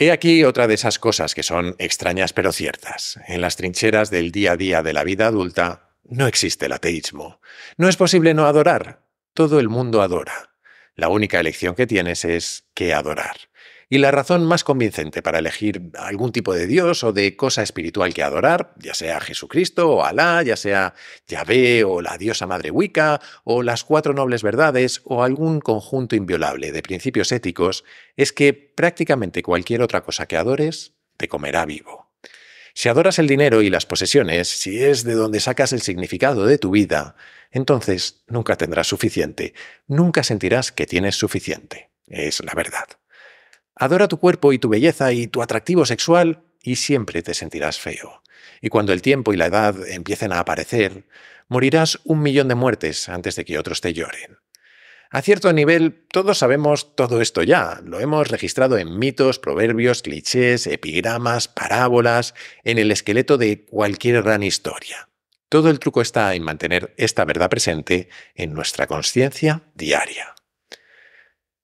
He aquí otra de esas cosas que son extrañas pero ciertas. En las trincheras del día a día de la vida adulta no existe el ateísmo. No es posible no adorar. Todo el mundo adora. La única elección que tienes es que adorar. Y la razón más convincente para elegir algún tipo de Dios o de cosa espiritual que adorar, ya sea Jesucristo o Alá, ya sea Yahvé o la diosa madre Wicca, o las cuatro nobles verdades, o algún conjunto inviolable de principios éticos, es que prácticamente cualquier otra cosa que adores te comerá vivo. Si adoras el dinero y las posesiones, si es de donde sacas el significado de tu vida, entonces nunca tendrás suficiente, nunca sentirás que tienes suficiente. Es la verdad. Adora tu cuerpo y tu belleza y tu atractivo sexual y siempre te sentirás feo. Y cuando el tiempo y la edad empiecen a aparecer, morirás un millón de muertes antes de que otros te lloren. A cierto nivel, todos sabemos todo esto ya. Lo hemos registrado en mitos, proverbios, clichés, epigramas, parábolas, en el esqueleto de cualquier gran historia. Todo el truco está en mantener esta verdad presente en nuestra conciencia diaria.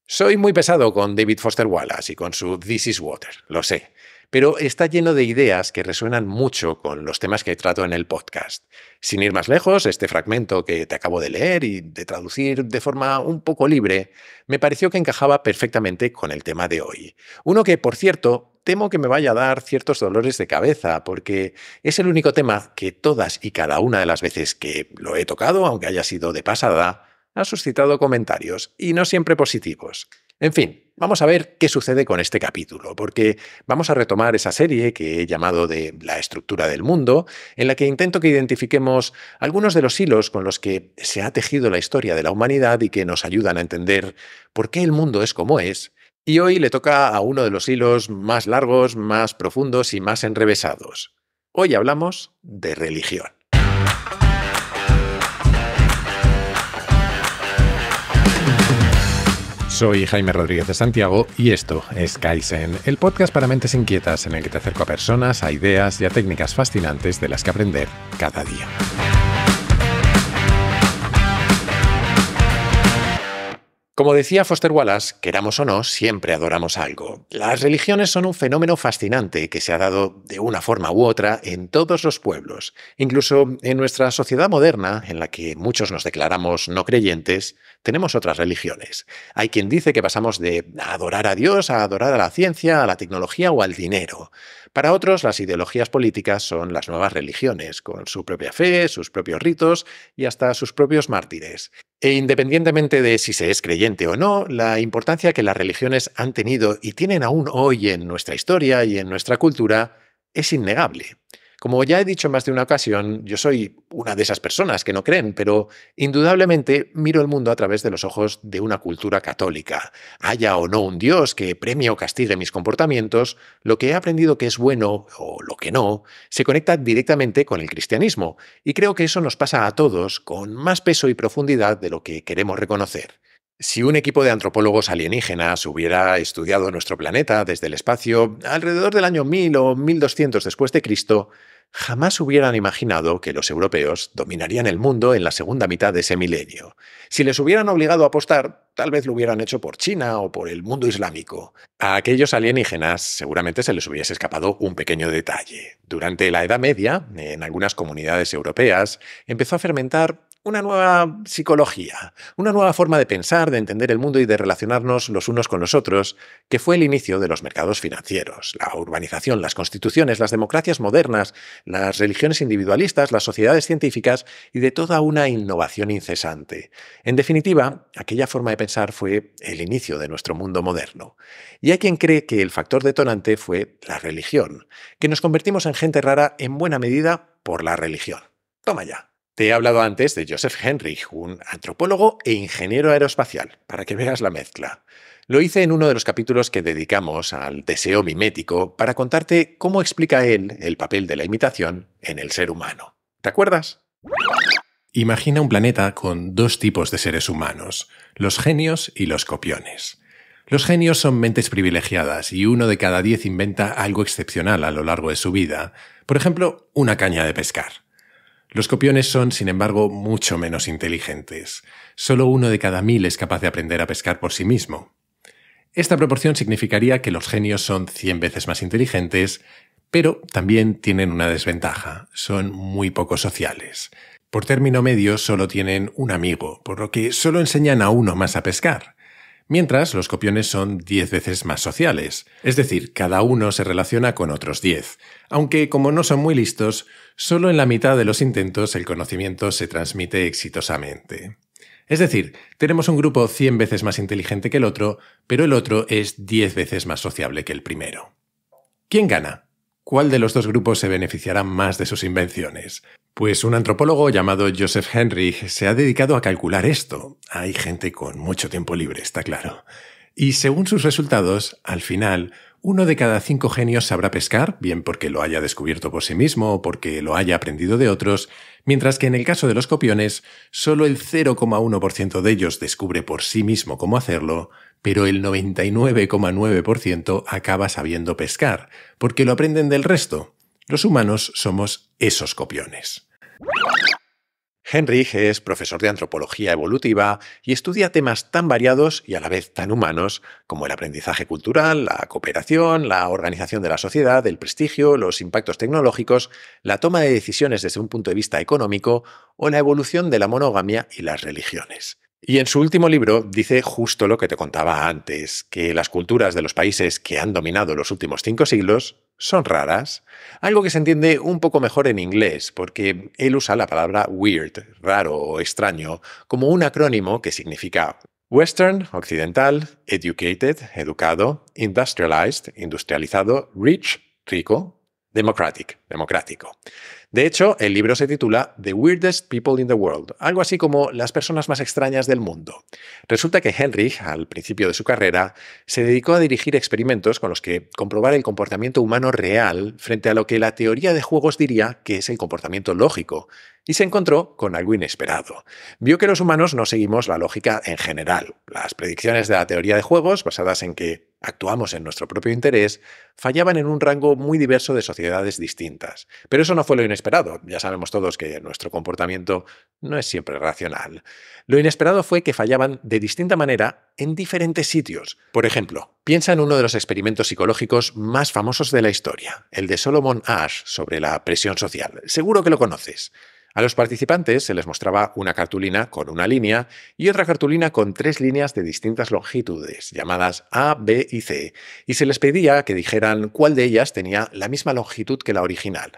Soy muy pesado con David Foster Wallace y con su This is Water, lo sé, pero está lleno de ideas que resuenan mucho con los temas que trato en el podcast. Sin ir más lejos, este fragmento que te acabo de leer y de traducir de forma un poco libre, me pareció que encajaba perfectamente con el tema de hoy. Uno que, por cierto, temo que me vaya a dar ciertos dolores de cabeza, porque es el único tema que todas y cada una de las veces que lo he tocado, aunque haya sido de pasada, ha suscitado comentarios, y no siempre positivos. En fin, vamos a ver qué sucede con este capítulo, porque vamos a retomar esa serie que he llamado de La estructura del mundo, en la que intento que identifiquemos algunos de los hilos con los que se ha tejido la historia de la humanidad y que nos ayudan a entender por qué el mundo es como es, y hoy le toca a uno de los hilos más largos, más profundos y más enrevesados. Hoy hablamos de religión. Soy Jaime Rodríguez de Santiago y esto es Kaizen, el podcast para mentes inquietas en el que te acerco a personas, a ideas y a técnicas fascinantes de las que aprender cada día. Como decía Foster Wallace, queramos o no, siempre adoramos algo. Las religiones son un fenómeno fascinante que se ha dado de una forma u otra en todos los pueblos. Incluso en nuestra sociedad moderna, en la que muchos nos declaramos no creyentes, tenemos otras religiones. Hay quien dice que pasamos de adorar a Dios a adorar a la ciencia, a la tecnología o al dinero. Para otros, las ideologías políticas son las nuevas religiones, con su propia fe, sus propios ritos y hasta sus propios mártires. E independientemente de si se es creyente o no, la importancia que las religiones han tenido y tienen aún hoy en nuestra historia y en nuestra cultura es innegable. Como ya he dicho en más de una ocasión, yo soy una de esas personas que no creen, pero indudablemente miro el mundo a través de los ojos de una cultura católica. Haya o no un Dios que premie o castigue mis comportamientos, lo que he aprendido que es bueno o lo que no, se conecta directamente con el cristianismo, y creo que eso nos pasa a todos con más peso y profundidad de lo que queremos reconocer. Si un equipo de antropólogos alienígenas hubiera estudiado nuestro planeta desde el espacio alrededor del año 1000 o 1200 después de Cristo, jamás hubieran imaginado que los europeos dominarían el mundo en la segunda mitad de ese milenio. Si les hubieran obligado a apostar, tal vez lo hubieran hecho por China o por el mundo islámico. A aquellos alienígenas seguramente se les hubiese escapado un pequeño detalle. Durante la Edad Media, en algunas comunidades europeas, empezó a fermentar una nueva psicología, una nueva forma de pensar, de entender el mundo y de relacionarnos los unos con los otros, que fue el inicio de los mercados financieros, la urbanización, las constituciones, las democracias modernas, las religiones individualistas, las sociedades científicas y de toda una innovación incesante. En definitiva, aquella forma de pensar fue el inicio de nuestro mundo moderno. Y hay quien cree que el factor detonante fue la religión, que nos convertimos en gente rara en buena medida por la religión. Toma ya. Te he hablado antes de Joseph Henrich, un antropólogo e ingeniero aeroespacial, para que veas la mezcla. Lo hice en uno de los capítulos que dedicamos al deseo mimético para contarte cómo explica él el papel de la imitación en el ser humano. ¿Te acuerdas? Imagina un planeta con dos tipos de seres humanos, los genios y los copiones. Los genios son mentes privilegiadas y uno de cada diez inventa algo excepcional a lo largo de su vida, por ejemplo, una caña de pescar. Los copiones son, sin embargo, mucho menos inteligentes. Solo uno de cada mil es capaz de aprender a pescar por sí mismo. Esta proporción significaría que los genios son 100 veces más inteligentes, pero también tienen una desventaja. Son muy poco sociales. Por término medio solo tienen un amigo, por lo que solo enseñan a uno más a pescar. Mientras, los copiones son 10 veces más sociales, es decir, cada uno se relaciona con otros 10, aunque como no son muy listos, Solo en la mitad de los intentos el conocimiento se transmite exitosamente. Es decir, tenemos un grupo 100 veces más inteligente que el otro, pero el otro es 10 veces más sociable que el primero. ¿Quién gana? ¿Cuál de los dos grupos se beneficiará más de sus invenciones? Pues un antropólogo llamado Joseph Henrich se ha dedicado a calcular esto. Hay gente con mucho tiempo libre, está claro. Y según sus resultados, al final, uno de cada cinco genios sabrá pescar, bien porque lo haya descubierto por sí mismo o porque lo haya aprendido de otros, mientras que en el caso de los copiones, solo el 0,1% de ellos descubre por sí mismo cómo hacerlo, pero el 99,9% acaba sabiendo pescar, porque lo aprenden del resto. Los humanos somos esos copiones. Henrich es profesor de antropología evolutiva y estudia temas tan variados y a la vez tan humanos como el aprendizaje cultural, la cooperación, la organización de la sociedad, el prestigio, los impactos tecnológicos, la toma de decisiones desde un punto de vista económico o la evolución de la monogamia y las religiones. Y en su último libro dice justo lo que te contaba antes, que las culturas de los países que han dominado los últimos cinco siglos son raras, algo que se entiende un poco mejor en inglés, porque él usa la palabra weird, raro o extraño, como un acrónimo que significa Western, occidental, educated, educado, industrialized, industrializado, rich, rico, Democratic, democrático. De hecho, el libro se titula The Weirdest People in the World, algo así como Las personas más extrañas del mundo. Resulta que Henrich, al principio de su carrera, se dedicó a dirigir experimentos con los que comprobar el comportamiento humano real frente a lo que la teoría de juegos diría que es el comportamiento lógico, y se encontró con algo inesperado. Vio que los humanos no seguimos la lógica en general. Las predicciones de la teoría de juegos, basadas en que actuamos en nuestro propio interés, fallaban en un rango muy diverso de sociedades distintas. Pero eso no fue lo inesperado. Ya sabemos todos que nuestro comportamiento no es siempre racional. Lo inesperado fue que fallaban de distinta manera en diferentes sitios. Por ejemplo, piensa en uno de los experimentos psicológicos más famosos de la historia, el de Solomon Ash sobre la presión social. Seguro que lo conoces. A los participantes se les mostraba una cartulina con una línea y otra cartulina con tres líneas de distintas longitudes, llamadas A, B y C, y se les pedía que dijeran cuál de ellas tenía la misma longitud que la original.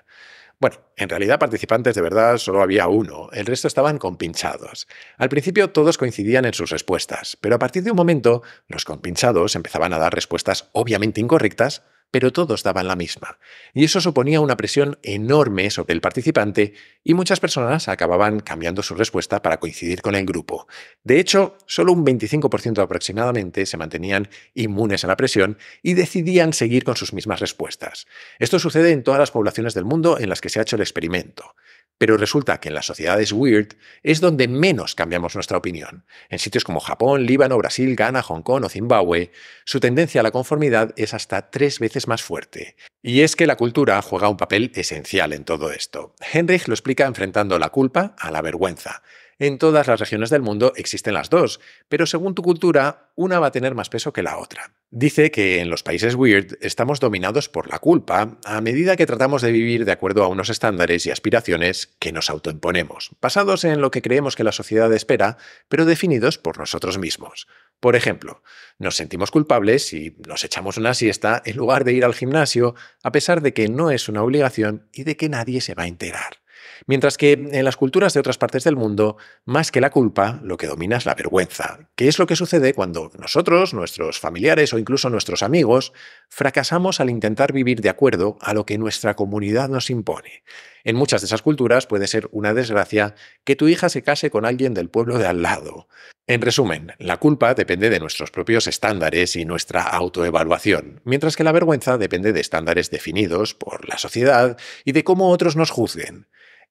Bueno, en realidad participantes de verdad solo había uno, el resto estaban compinchados. Al principio todos coincidían en sus respuestas, pero a partir de un momento los compinchados empezaban a dar respuestas obviamente incorrectas pero todos daban la misma, y eso suponía una presión enorme sobre el participante y muchas personas acababan cambiando su respuesta para coincidir con el grupo. De hecho, solo un 25% aproximadamente se mantenían inmunes a la presión y decidían seguir con sus mismas respuestas. Esto sucede en todas las poblaciones del mundo en las que se ha hecho el experimento. Pero resulta que en las sociedades weird es donde menos cambiamos nuestra opinión. En sitios como Japón, Líbano, Brasil, Ghana, Hong Kong o Zimbabue, su tendencia a la conformidad es hasta tres veces más fuerte. Y es que la cultura juega un papel esencial en todo esto. Henrich lo explica enfrentando la culpa a la vergüenza. En todas las regiones del mundo existen las dos, pero según tu cultura, una va a tener más peso que la otra. Dice que en los países weird estamos dominados por la culpa a medida que tratamos de vivir de acuerdo a unos estándares y aspiraciones que nos autoimponemos, basados en lo que creemos que la sociedad espera, pero definidos por nosotros mismos. Por ejemplo, nos sentimos culpables si nos echamos una siesta en lugar de ir al gimnasio, a pesar de que no es una obligación y de que nadie se va a enterar. Mientras que en las culturas de otras partes del mundo, más que la culpa, lo que domina es la vergüenza, que es lo que sucede cuando nosotros, nuestros familiares o incluso nuestros amigos, fracasamos al intentar vivir de acuerdo a lo que nuestra comunidad nos impone. En muchas de esas culturas puede ser una desgracia que tu hija se case con alguien del pueblo de al lado. En resumen, la culpa depende de nuestros propios estándares y nuestra autoevaluación, mientras que la vergüenza depende de estándares definidos por la sociedad y de cómo otros nos juzguen.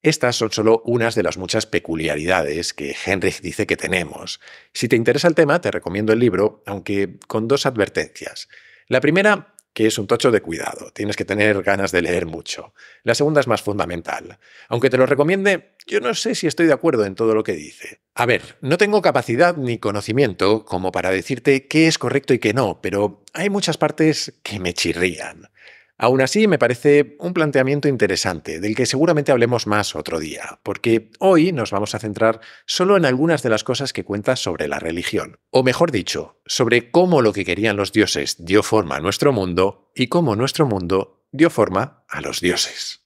Estas son solo unas de las muchas peculiaridades que Henrich dice que tenemos. Si te interesa el tema, te recomiendo el libro, aunque con dos advertencias. La primera, que es un tocho de cuidado, tienes que tener ganas de leer mucho. La segunda es más fundamental. Aunque te lo recomiende, yo no sé si estoy de acuerdo en todo lo que dice. A ver, no tengo capacidad ni conocimiento como para decirte qué es correcto y qué no, pero hay muchas partes que me chirrían. Aún así, me parece un planteamiento interesante, del que seguramente hablemos más otro día, porque hoy nos vamos a centrar solo en algunas de las cosas que cuenta sobre la religión, o mejor dicho, sobre cómo lo que querían los dioses dio forma a nuestro mundo y cómo nuestro mundo dio forma a los dioses.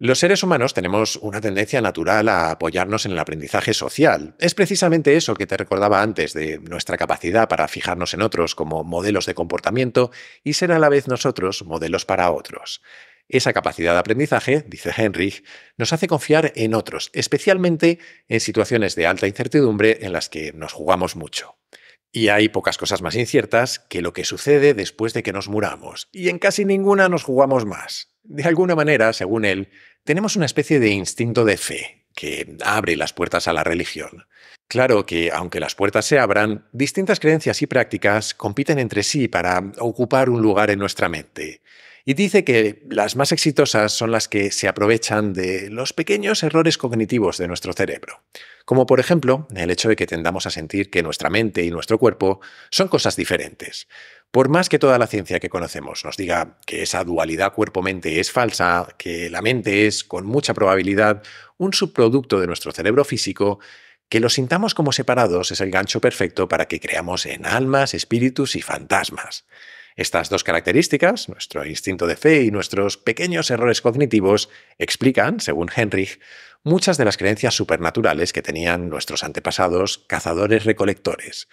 Los seres humanos tenemos una tendencia natural a apoyarnos en el aprendizaje social. Es precisamente eso que te recordaba antes de nuestra capacidad para fijarnos en otros como modelos de comportamiento y ser a la vez nosotros modelos para otros. Esa capacidad de aprendizaje, dice Henrich, nos hace confiar en otros, especialmente en situaciones de alta incertidumbre en las que nos jugamos mucho. Y hay pocas cosas más inciertas que lo que sucede después de que nos muramos, y en casi ninguna nos jugamos más. De alguna manera, según él, tenemos una especie de instinto de fe que abre las puertas a la religión. Claro que, aunque las puertas se abran, distintas creencias y prácticas compiten entre sí para ocupar un lugar en nuestra mente. Y dice que las más exitosas son las que se aprovechan de los pequeños errores cognitivos de nuestro cerebro, como por ejemplo el hecho de que tendamos a sentir que nuestra mente y nuestro cuerpo son cosas diferentes. Por más que toda la ciencia que conocemos nos diga que esa dualidad cuerpo-mente es falsa, que la mente es, con mucha probabilidad, un subproducto de nuestro cerebro físico, que lo sintamos como separados es el gancho perfecto para que creamos en almas, espíritus y fantasmas. Estas dos características, nuestro instinto de fe y nuestros pequeños errores cognitivos, explican, según Henrich, muchas de las creencias supernaturales que tenían nuestros antepasados cazadores-recolectores.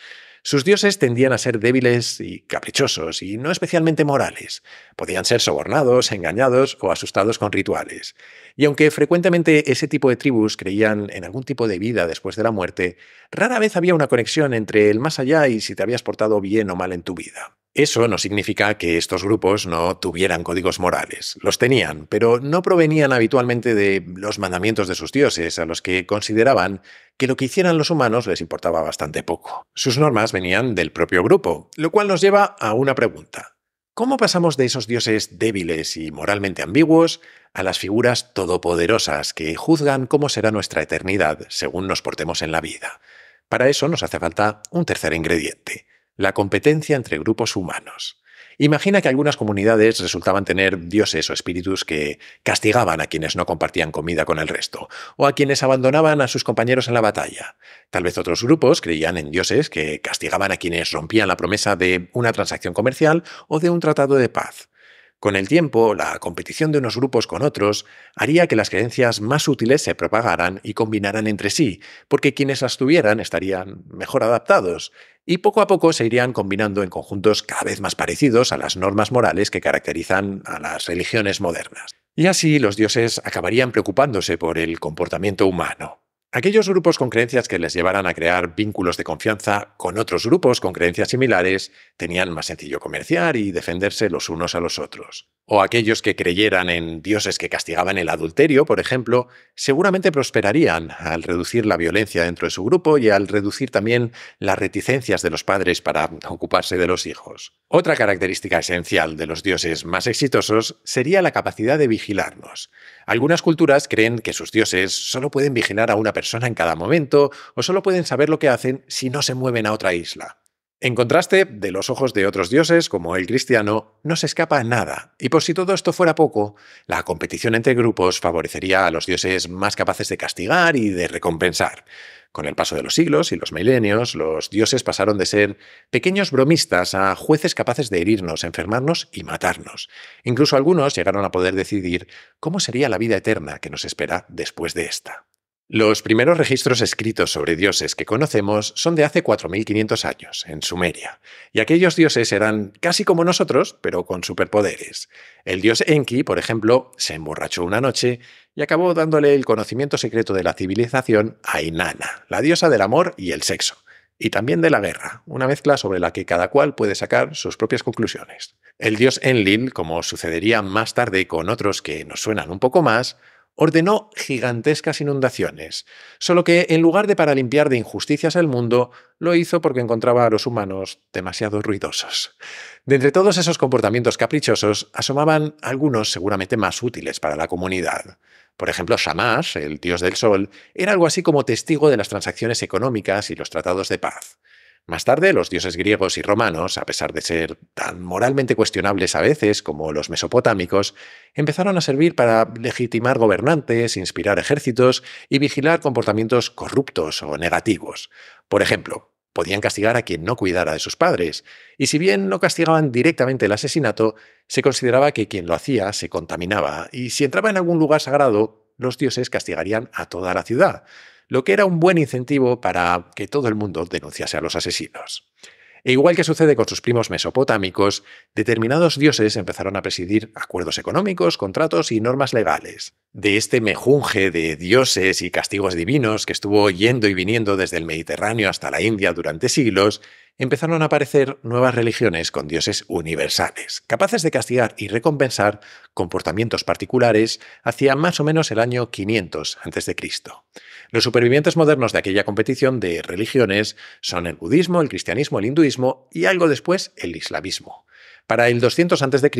Sus dioses tendían a ser débiles y caprichosos y no especialmente morales. Podían ser sobornados, engañados o asustados con rituales. Y aunque frecuentemente ese tipo de tribus creían en algún tipo de vida después de la muerte, rara vez había una conexión entre el más allá y si te habías portado bien o mal en tu vida. Eso no significa que estos grupos no tuvieran códigos morales. Los tenían, pero no provenían habitualmente de los mandamientos de sus dioses, a los que consideraban que lo que hicieran los humanos les importaba bastante poco. Sus normas venían del propio grupo, lo cual nos lleva a una pregunta. ¿Cómo pasamos de esos dioses débiles y moralmente ambiguos a las figuras todopoderosas que juzgan cómo será nuestra eternidad según nos portemos en la vida? Para eso nos hace falta un tercer ingrediente la competencia entre grupos humanos. Imagina que algunas comunidades resultaban tener dioses o espíritus que castigaban a quienes no compartían comida con el resto, o a quienes abandonaban a sus compañeros en la batalla. Tal vez otros grupos creían en dioses que castigaban a quienes rompían la promesa de una transacción comercial o de un tratado de paz. Con el tiempo, la competición de unos grupos con otros haría que las creencias más útiles se propagaran y combinaran entre sí, porque quienes las tuvieran estarían mejor adaptados, y poco a poco se irían combinando en conjuntos cada vez más parecidos a las normas morales que caracterizan a las religiones modernas. Y así los dioses acabarían preocupándose por el comportamiento humano. Aquellos grupos con creencias que les llevaran a crear vínculos de confianza con otros grupos con creencias similares tenían más sencillo comerciar y defenderse los unos a los otros o aquellos que creyeran en dioses que castigaban el adulterio, por ejemplo, seguramente prosperarían al reducir la violencia dentro de su grupo y al reducir también las reticencias de los padres para ocuparse de los hijos. Otra característica esencial de los dioses más exitosos sería la capacidad de vigilarnos. Algunas culturas creen que sus dioses solo pueden vigilar a una persona en cada momento o solo pueden saber lo que hacen si no se mueven a otra isla. En contraste, de los ojos de otros dioses, como el cristiano, no se escapa nada, y por si todo esto fuera poco, la competición entre grupos favorecería a los dioses más capaces de castigar y de recompensar. Con el paso de los siglos y los milenios, los dioses pasaron de ser pequeños bromistas a jueces capaces de herirnos, enfermarnos y matarnos. Incluso algunos llegaron a poder decidir cómo sería la vida eterna que nos espera después de esta. Los primeros registros escritos sobre dioses que conocemos son de hace 4.500 años, en Sumeria, y aquellos dioses eran casi como nosotros, pero con superpoderes. El dios Enki, por ejemplo, se emborrachó una noche y acabó dándole el conocimiento secreto de la civilización a Inanna, la diosa del amor y el sexo, y también de la guerra, una mezcla sobre la que cada cual puede sacar sus propias conclusiones. El dios Enlil, como sucedería más tarde con otros que nos suenan un poco más, ordenó gigantescas inundaciones, solo que en lugar de para limpiar de injusticias al mundo, lo hizo porque encontraba a los humanos demasiado ruidosos. De entre todos esos comportamientos caprichosos, asomaban algunos seguramente más útiles para la comunidad. Por ejemplo, Shamash, el dios del sol, era algo así como testigo de las transacciones económicas y los tratados de paz. Más tarde, los dioses griegos y romanos, a pesar de ser tan moralmente cuestionables a veces como los mesopotámicos, empezaron a servir para legitimar gobernantes, inspirar ejércitos y vigilar comportamientos corruptos o negativos. Por ejemplo, podían castigar a quien no cuidara de sus padres, y si bien no castigaban directamente el asesinato, se consideraba que quien lo hacía se contaminaba, y si entraba en algún lugar sagrado, los dioses castigarían a toda la ciudad lo que era un buen incentivo para que todo el mundo denunciase a los asesinos. E igual que sucede con sus primos mesopotámicos, determinados dioses empezaron a presidir acuerdos económicos, contratos y normas legales. De este mejunje de dioses y castigos divinos que estuvo yendo y viniendo desde el Mediterráneo hasta la India durante siglos, empezaron a aparecer nuevas religiones con dioses universales, capaces de castigar y recompensar comportamientos particulares hacia más o menos el año 500 a.C. Los supervivientes modernos de aquella competición de religiones son el budismo, el cristianismo, el hinduismo y algo después el islamismo. Para el 200 a.C.,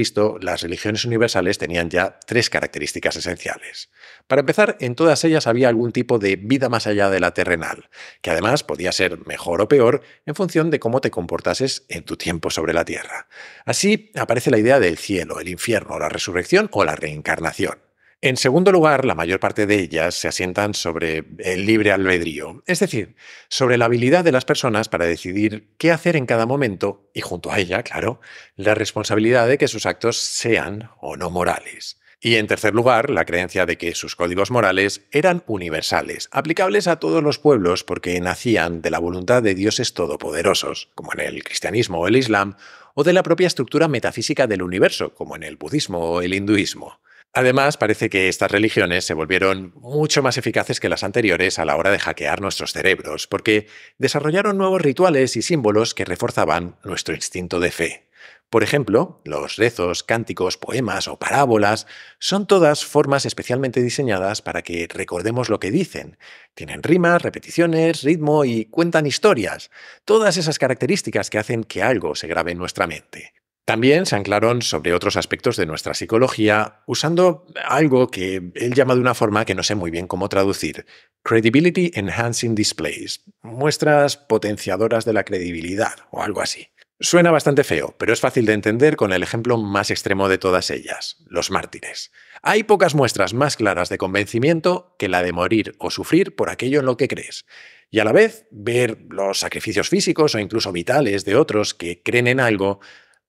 las religiones universales tenían ya tres características esenciales. Para empezar, en todas ellas había algún tipo de vida más allá de la terrenal, que además podía ser mejor o peor en función de cómo te comportases en tu tiempo sobre la tierra. Así aparece la idea del cielo, el infierno, la resurrección o la reencarnación. En segundo lugar, la mayor parte de ellas se asientan sobre el libre albedrío, es decir, sobre la habilidad de las personas para decidir qué hacer en cada momento y junto a ella, claro, la responsabilidad de que sus actos sean o no morales. Y en tercer lugar, la creencia de que sus códigos morales eran universales, aplicables a todos los pueblos porque nacían de la voluntad de dioses todopoderosos, como en el cristianismo o el islam, o de la propia estructura metafísica del universo, como en el budismo o el hinduismo. Además, parece que estas religiones se volvieron mucho más eficaces que las anteriores a la hora de hackear nuestros cerebros, porque desarrollaron nuevos rituales y símbolos que reforzaban nuestro instinto de fe. Por ejemplo, los rezos, cánticos, poemas o parábolas son todas formas especialmente diseñadas para que recordemos lo que dicen. Tienen rimas, repeticiones, ritmo y cuentan historias. Todas esas características que hacen que algo se grabe en nuestra mente. También se anclaron sobre otros aspectos de nuestra psicología, usando algo que él llama de una forma que no sé muy bien cómo traducir, Credibility Enhancing Displays, muestras potenciadoras de la credibilidad o algo así. Suena bastante feo, pero es fácil de entender con el ejemplo más extremo de todas ellas, los mártires. Hay pocas muestras más claras de convencimiento que la de morir o sufrir por aquello en lo que crees. Y a la vez, ver los sacrificios físicos o incluso vitales de otros que creen en algo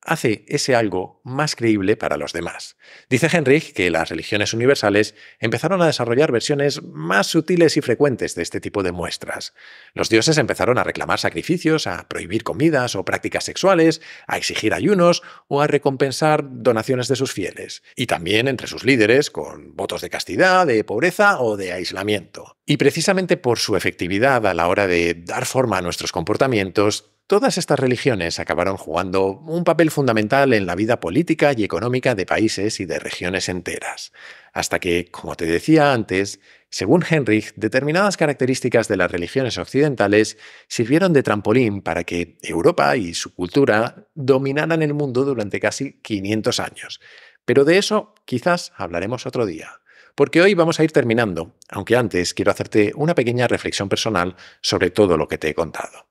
hace ese algo más creíble para los demás. Dice Henrich que las religiones universales empezaron a desarrollar versiones más sutiles y frecuentes de este tipo de muestras. Los dioses empezaron a reclamar sacrificios, a prohibir comidas o prácticas sexuales, a exigir ayunos o a recompensar donaciones de sus fieles. Y también entre sus líderes con votos de castidad, de pobreza o de aislamiento. Y precisamente por su efectividad a la hora de dar forma a nuestros comportamientos, Todas estas religiones acabaron jugando un papel fundamental en la vida política y económica de países y de regiones enteras, hasta que, como te decía antes, según Henrich, determinadas características de las religiones occidentales sirvieron de trampolín para que Europa y su cultura dominaran el mundo durante casi 500 años. Pero de eso quizás hablaremos otro día porque hoy vamos a ir terminando, aunque antes quiero hacerte una pequeña reflexión personal sobre todo lo que te he contado.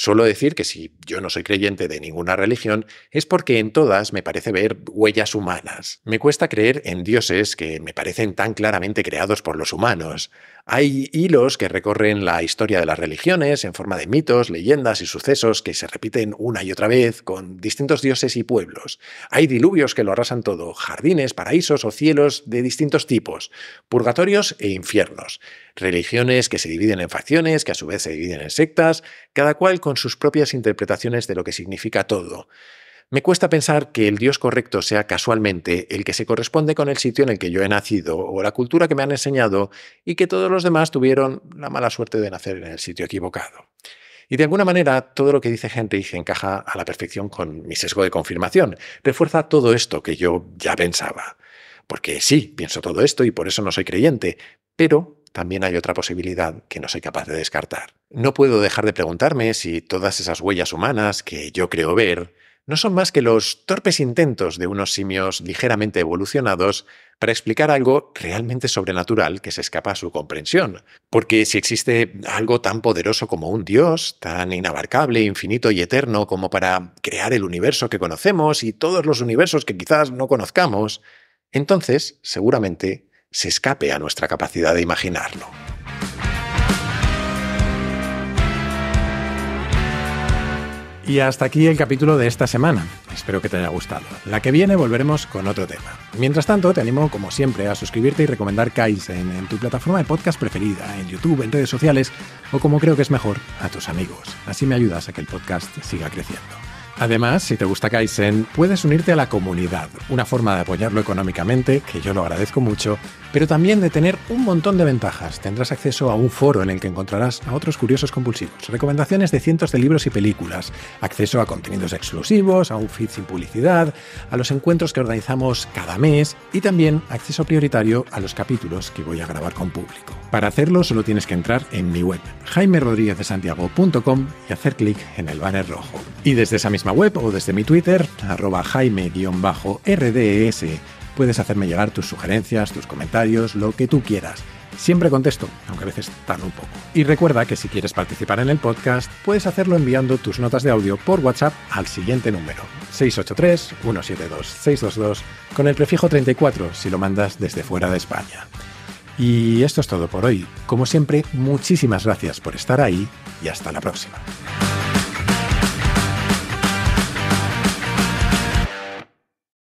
Solo decir que si yo no soy creyente de ninguna religión es porque en todas me parece ver huellas humanas. Me cuesta creer en dioses que me parecen tan claramente creados por los humanos. Hay hilos que recorren la historia de las religiones en forma de mitos, leyendas y sucesos que se repiten una y otra vez con distintos dioses y pueblos. Hay diluvios que lo arrasan todo, jardines, paraísos o cielos de distintos tipos, purgatorios e infiernos, religiones que se dividen en facciones, que a su vez se dividen en sectas, cada cual con sus propias interpretaciones de lo que significa todo. Me cuesta pensar que el Dios correcto sea casualmente el que se corresponde con el sitio en el que yo he nacido o la cultura que me han enseñado y que todos los demás tuvieron la mala suerte de nacer en el sitio equivocado. Y de alguna manera, todo lo que dice se encaja a la perfección con mi sesgo de confirmación. Refuerza todo esto que yo ya pensaba. Porque sí, pienso todo esto y por eso no soy creyente, pero también hay otra posibilidad que no soy capaz de descartar. No puedo dejar de preguntarme si todas esas huellas humanas que yo creo ver no son más que los torpes intentos de unos simios ligeramente evolucionados para explicar algo realmente sobrenatural que se escapa a su comprensión. Porque si existe algo tan poderoso como un Dios, tan inabarcable, infinito y eterno como para crear el universo que conocemos y todos los universos que quizás no conozcamos, entonces seguramente se escape a nuestra capacidad de imaginarlo. Y hasta aquí el capítulo de esta semana. Espero que te haya gustado. La que viene volveremos con otro tema. Mientras tanto, te animo, como siempre, a suscribirte y recomendar Kaizen en tu plataforma de podcast preferida, en YouTube, en redes sociales o, como creo que es mejor, a tus amigos. Así me ayudas a que el podcast siga creciendo. Además, si te gusta Kaizen, puedes unirte a la comunidad, una forma de apoyarlo económicamente, que yo lo agradezco mucho, pero también de tener un montón de ventajas. Tendrás acceso a un foro en el que encontrarás a otros curiosos compulsivos, recomendaciones de cientos de libros y películas, acceso a contenidos exclusivos, a un feed sin publicidad, a los encuentros que organizamos cada mes y también acceso prioritario a los capítulos que voy a grabar con público. Para hacerlo solo tienes que entrar en mi web, santiago.com y hacer clic en el banner rojo. Y desde esa misma web o desde mi Twitter, arroba jaime-rds. Puedes hacerme llegar tus sugerencias, tus comentarios, lo que tú quieras. Siempre contesto, aunque a veces tardo un poco. Y recuerda que si quieres participar en el podcast, puedes hacerlo enviando tus notas de audio por WhatsApp al siguiente número, 683-172-622, con el prefijo 34 si lo mandas desde fuera de España. Y esto es todo por hoy. Como siempre, muchísimas gracias por estar ahí y hasta la próxima.